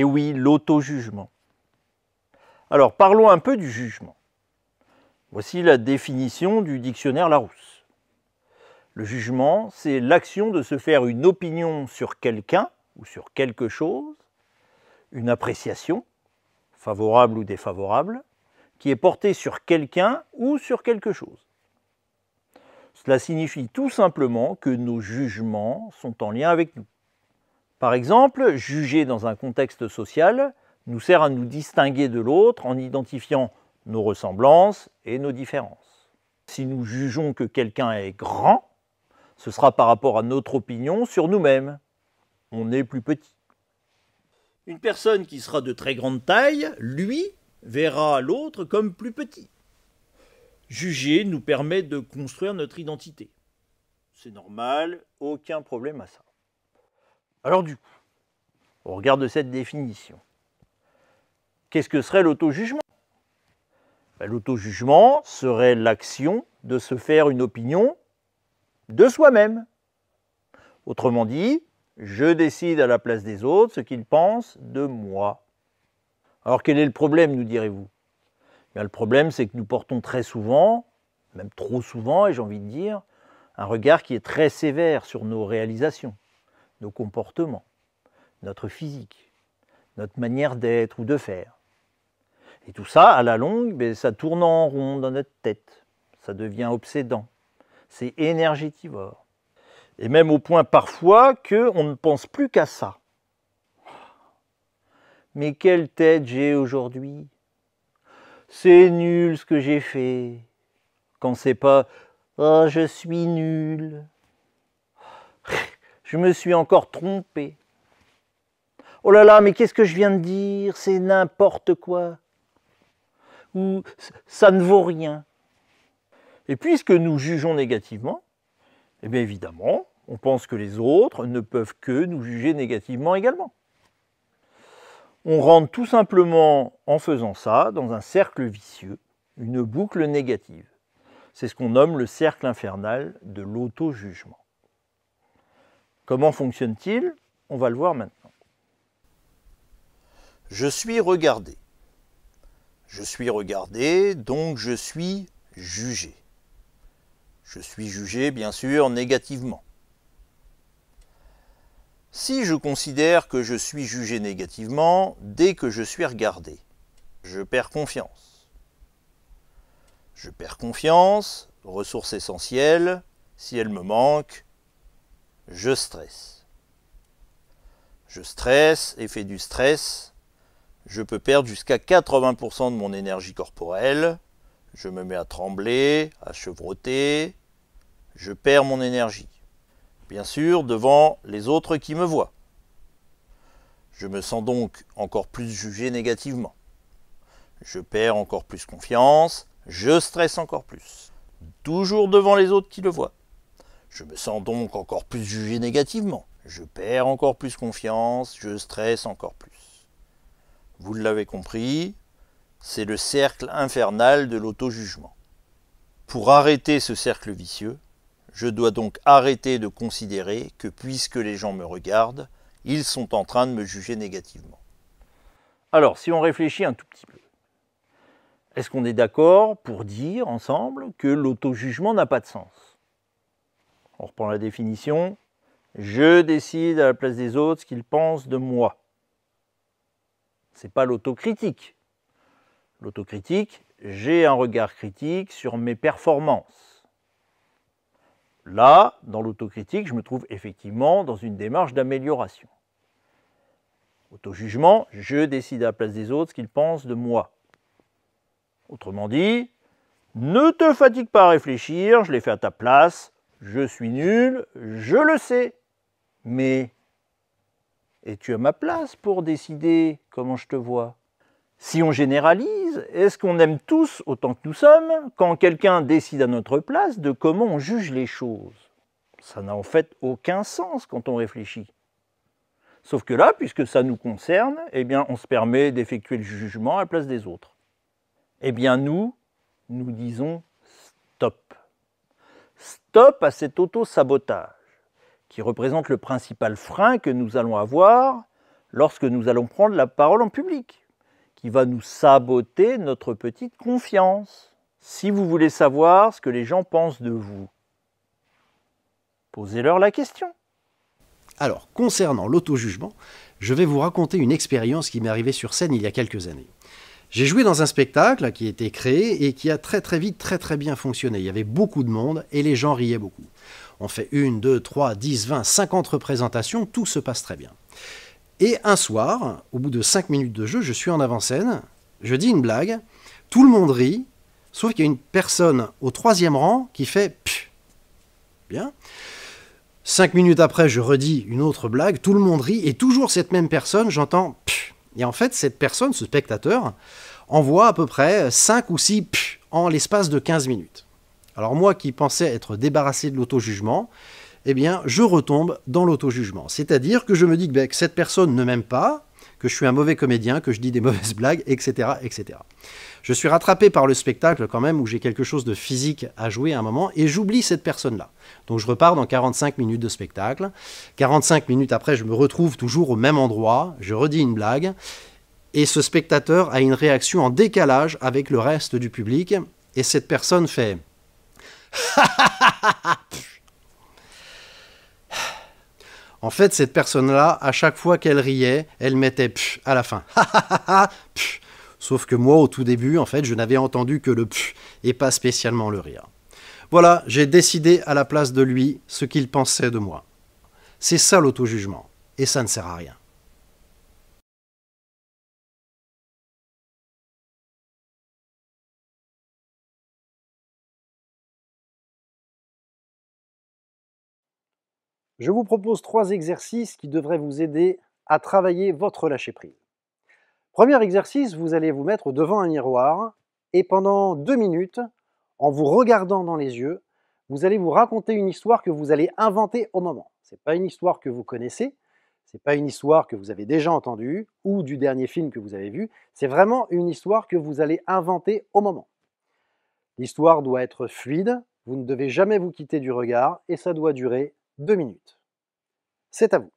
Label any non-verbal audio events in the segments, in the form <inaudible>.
Et oui, l'auto-jugement. Alors parlons un peu du jugement. Voici la définition du dictionnaire Larousse. Le jugement, c'est l'action de se faire une opinion sur quelqu'un ou sur quelque chose, une appréciation, favorable ou défavorable, qui est portée sur quelqu'un ou sur quelque chose. Cela signifie tout simplement que nos jugements sont en lien avec nous. Par exemple, juger dans un contexte social nous sert à nous distinguer de l'autre en identifiant nos ressemblances et nos différences. Si nous jugeons que quelqu'un est grand, ce sera par rapport à notre opinion sur nous-mêmes. On est plus petit. Une personne qui sera de très grande taille, lui, verra l'autre comme plus petit. Juger nous permet de construire notre identité. C'est normal, aucun problème à ça. Alors du coup, au regard de cette définition, qu'est-ce que serait l'auto-jugement ben, L'auto-jugement serait l'action de se faire une opinion de soi-même. Autrement dit, je décide à la place des autres ce qu'ils pensent de moi. Alors quel est le problème, nous direz-vous ben, Le problème, c'est que nous portons très souvent, même trop souvent, et j'ai envie de dire, un regard qui est très sévère sur nos réalisations nos comportements, notre physique, notre manière d'être ou de faire. Et tout ça, à la longue, ben, ça tourne en rond dans notre tête, ça devient obsédant, c'est énergétivore. Et même au point parfois qu'on ne pense plus qu'à ça. Mais quelle tête j'ai aujourd'hui C'est nul ce que j'ai fait. Quand c'est pas Ah, je suis nul, je me suis encore trompé. Oh là là, mais qu'est-ce que je viens de dire C'est n'importe quoi. Ou ça ne vaut rien. Et puisque nous jugeons négativement, eh bien évidemment, on pense que les autres ne peuvent que nous juger négativement également. On rentre tout simplement, en faisant ça, dans un cercle vicieux, une boucle négative. C'est ce qu'on nomme le cercle infernal de l'auto-jugement. Comment fonctionne-t-il On va le voir maintenant. Je suis regardé. Je suis regardé, donc je suis jugé. Je suis jugé, bien sûr, négativement. Si je considère que je suis jugé négativement dès que je suis regardé, je perds confiance. Je perds confiance, ressource essentielle, si elle me manque, je stresse. Je stresse, effet du stress, je peux perdre jusqu'à 80% de mon énergie corporelle, je me mets à trembler, à chevroter, je perds mon énergie. Bien sûr, devant les autres qui me voient. Je me sens donc encore plus jugé négativement. Je perds encore plus confiance, je stresse encore plus. Toujours devant les autres qui le voient. Je me sens donc encore plus jugé négativement. Je perds encore plus confiance, je stresse encore plus. Vous l'avez compris, c'est le cercle infernal de l'auto-jugement. Pour arrêter ce cercle vicieux, je dois donc arrêter de considérer que puisque les gens me regardent, ils sont en train de me juger négativement. Alors, si on réfléchit un tout petit peu, est-ce qu'on est, d'accord pour dire ensemble que l'auto-jugement n'a pas de sens on reprend la définition, je décide à la place des autres ce qu'ils pensent de moi. Ce n'est pas l'autocritique. L'autocritique, j'ai un regard critique sur mes performances. Là, dans l'autocritique, je me trouve effectivement dans une démarche d'amélioration. Auto-jugement, je décide à la place des autres ce qu'ils pensent de moi. Autrement dit, ne te fatigue pas à réfléchir, je l'ai fait à ta place, je suis nul, je le sais. Mais es-tu à ma place pour décider comment je te vois Si on généralise, est-ce qu'on aime tous, autant que nous sommes, quand quelqu'un décide à notre place de comment on juge les choses Ça n'a en fait aucun sens quand on réfléchit. Sauf que là, puisque ça nous concerne, eh bien, on se permet d'effectuer le jugement à la place des autres. Eh bien, nous, nous disons stop. Stop à cet auto-sabotage, qui représente le principal frein que nous allons avoir lorsque nous allons prendre la parole en public, qui va nous saboter notre petite confiance. Si vous voulez savoir ce que les gens pensent de vous, posez-leur la question. Alors, concernant l'auto-jugement, je vais vous raconter une expérience qui m'est arrivée sur scène il y a quelques années. J'ai joué dans un spectacle qui a été créé et qui a très très vite très très bien fonctionné. Il y avait beaucoup de monde et les gens riaient beaucoup. On fait une, deux, trois, dix, vingt, cinquante représentations, tout se passe très bien. Et un soir, au bout de cinq minutes de jeu, je suis en avant-scène, je dis une blague, tout le monde rit, sauf qu'il y a une personne au troisième rang qui fait Pff Bien. Cinq minutes après, je redis une autre blague, tout le monde rit, et toujours cette même personne, j'entends Pff et en fait, cette personne, ce spectateur, envoie à peu près 5 ou 6 en l'espace de 15 minutes. Alors moi qui pensais être débarrassé de l'auto-jugement, eh bien je retombe dans l'auto-jugement. C'est-à-dire que je me dis que, ben, que cette personne ne m'aime pas, que je suis un mauvais comédien, que je dis des <laughs> mauvaises blagues, etc. etc je suis rattrapé par le spectacle quand même, où j'ai quelque chose de physique à jouer à un moment, et j'oublie cette personne-là. Donc je repars dans 45 minutes de spectacle. 45 minutes après, je me retrouve toujours au même endroit, je redis une blague, et ce spectateur a une réaction en décalage avec le reste du public, et cette personne fait... <laughs> En fait, cette personne-là, à chaque fois qu'elle riait, elle mettait à la fin. <laughs> Sauf que moi, au tout début, en fait, je n'avais entendu que le pfff et pas spécialement le rire. Voilà, j'ai décidé à la place de lui ce qu'il pensait de moi. C'est ça l'auto-jugement, et ça ne sert à rien. Je vous propose trois exercices qui devraient vous aider à travailler votre lâcher-prise. Premier exercice, vous allez vous mettre devant un miroir et pendant deux minutes, en vous regardant dans les yeux, vous allez vous raconter une histoire que vous allez inventer au moment. Ce n'est pas une histoire que vous connaissez, ce n'est pas une histoire que vous avez déjà entendue ou du dernier film que vous avez vu, c'est vraiment une histoire que vous allez inventer au moment. L'histoire doit être fluide, vous ne devez jamais vous quitter du regard et ça doit durer deux minutes. C'est à vous.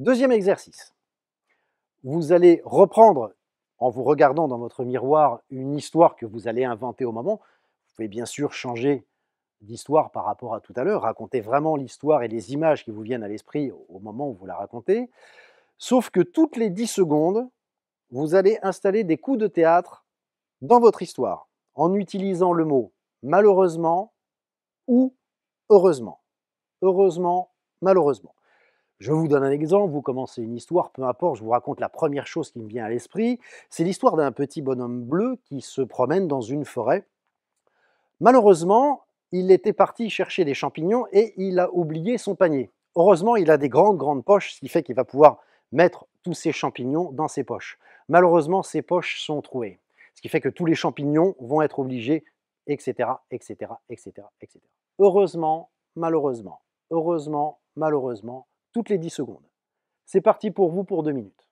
Deuxième exercice, vous allez reprendre, en vous regardant dans votre miroir, une histoire que vous allez inventer au moment. Vous pouvez bien sûr changer d'histoire par rapport à tout à l'heure, raconter vraiment l'histoire et les images qui vous viennent à l'esprit au moment où vous la racontez. Sauf que toutes les 10 secondes, vous allez installer des coups de théâtre dans votre histoire en utilisant le mot malheureusement ou heureusement. Heureusement, malheureusement. Je vous donne un exemple, vous commencez une histoire, peu importe, je vous raconte la première chose qui me vient à l'esprit. C'est l'histoire d'un petit bonhomme bleu qui se promène dans une forêt. Malheureusement, il était parti chercher des champignons et il a oublié son panier. Heureusement, il a des grandes, grandes poches, ce qui fait qu'il va pouvoir mettre tous ses champignons dans ses poches. Malheureusement, ses poches sont trouées, ce qui fait que tous les champignons vont être obligés, etc., etc., etc., etc. Heureusement, malheureusement, heureusement, malheureusement, toutes les 10 secondes. C'est parti pour vous pour 2 minutes.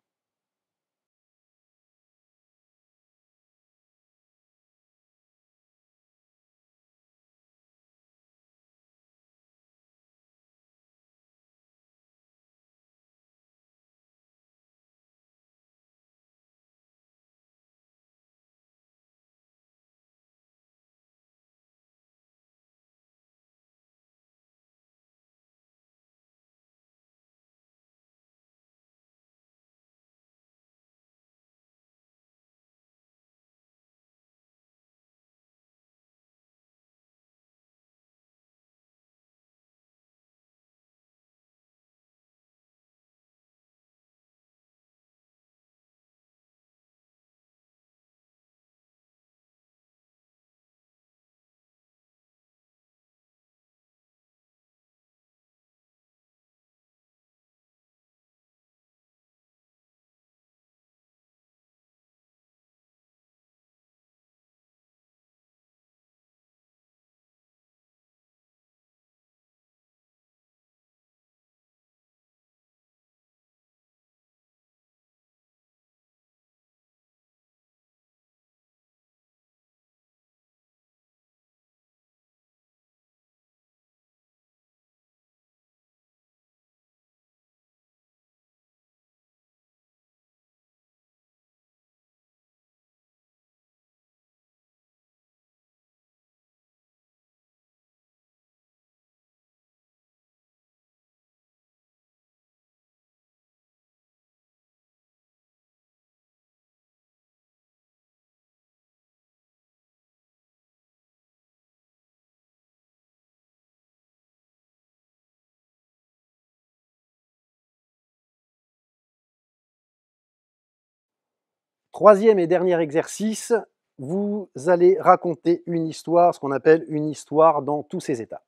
Troisième et dernier exercice, vous allez raconter une histoire, ce qu'on appelle une histoire dans tous ses états.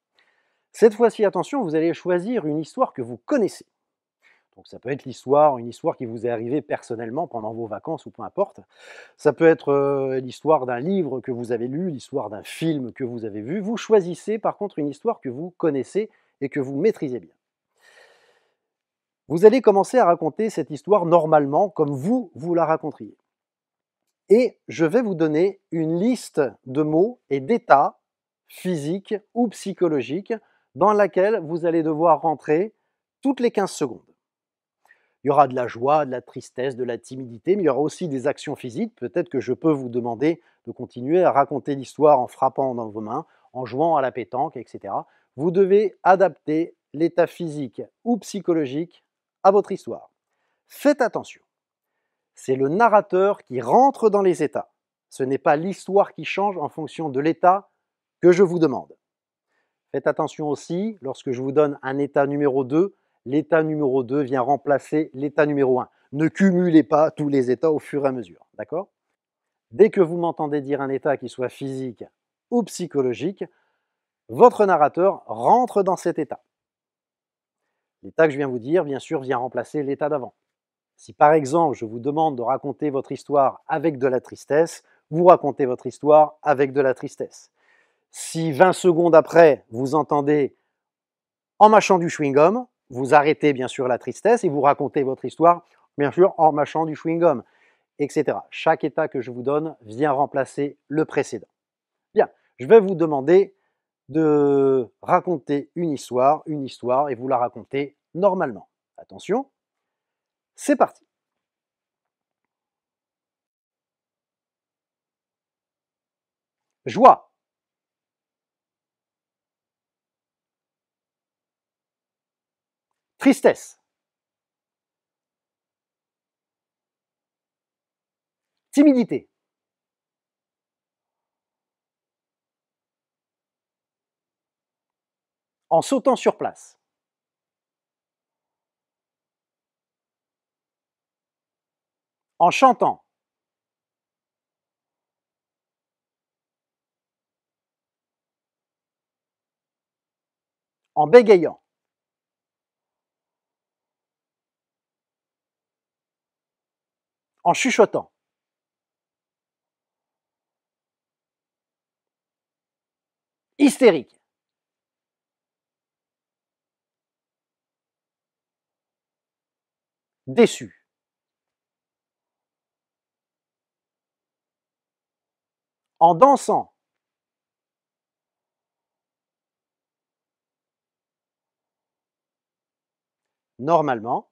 Cette fois-ci, attention, vous allez choisir une histoire que vous connaissez. Donc ça peut être l'histoire, une histoire qui vous est arrivée personnellement pendant vos vacances ou peu importe. Ça peut être euh, l'histoire d'un livre que vous avez lu, l'histoire d'un film que vous avez vu. Vous choisissez par contre une histoire que vous connaissez et que vous maîtrisez bien. Vous allez commencer à raconter cette histoire normalement comme vous, vous la raconteriez et je vais vous donner une liste de mots et d'états physiques ou psychologiques dans laquelle vous allez devoir rentrer toutes les 15 secondes. Il y aura de la joie, de la tristesse, de la timidité, mais il y aura aussi des actions physiques. Peut-être que je peux vous demander de continuer à raconter l'histoire en frappant dans vos mains, en jouant à la pétanque, etc. Vous devez adapter l'état physique ou psychologique à votre histoire. Faites attention c'est le narrateur qui rentre dans les états. Ce n'est pas l'histoire qui change en fonction de l'état que je vous demande. Faites attention aussi, lorsque je vous donne un état numéro 2, l'état numéro 2 vient remplacer l'état numéro 1. Ne cumulez pas tous les états au fur et à mesure, d'accord Dès que vous m'entendez dire un état qui soit physique ou psychologique, votre narrateur rentre dans cet état. L'état que je viens vous dire, bien sûr, vient remplacer l'état d'avant. Si par exemple je vous demande de raconter votre histoire avec de la tristesse, vous racontez votre histoire avec de la tristesse. Si 20 secondes après, vous entendez en mâchant du chewing-gum, vous arrêtez bien sûr la tristesse et vous racontez votre histoire, bien sûr, en mâchant du chewing-gum, etc. Chaque état que je vous donne vient remplacer le précédent. Bien, je vais vous demander de raconter une histoire, une histoire, et vous la racontez normalement. Attention, c'est parti Joie Tristesse Timidité En sautant sur place en chantant. en bégayant. En chuchotant. Hystérique. Déçu. en dansant. Normalement,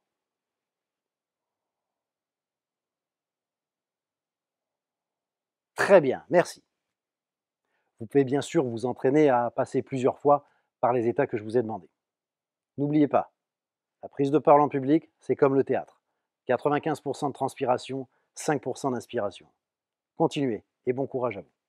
Très bien, merci. Vous pouvez bien sûr vous entraîner à passer plusieurs fois par les états que je vous ai demandés. N'oubliez pas, la prise de parole en public, c'est comme le théâtre. 95% de transpiration, 5% d'inspiration. Continuez et bon courage à vous.